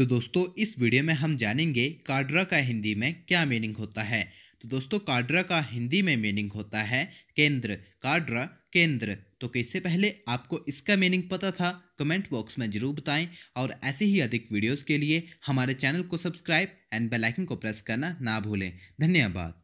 तो दोस्तों इस वीडियो में हम जानेंगे काड्रा का हिंदी में क्या मीनिंग होता है तो दोस्तों काड्रा का हिंदी में मीनिंग होता है केंद्र काड्रा केंद्र तो कैसे पहले आपको इसका मीनिंग पता था कमेंट बॉक्स में जरूर बताएं और ऐसे ही अधिक वीडियोस के लिए हमारे चैनल को सब्सक्राइब एंड बेल आइकन को प्रेस करना ना भूलें धन्यवाद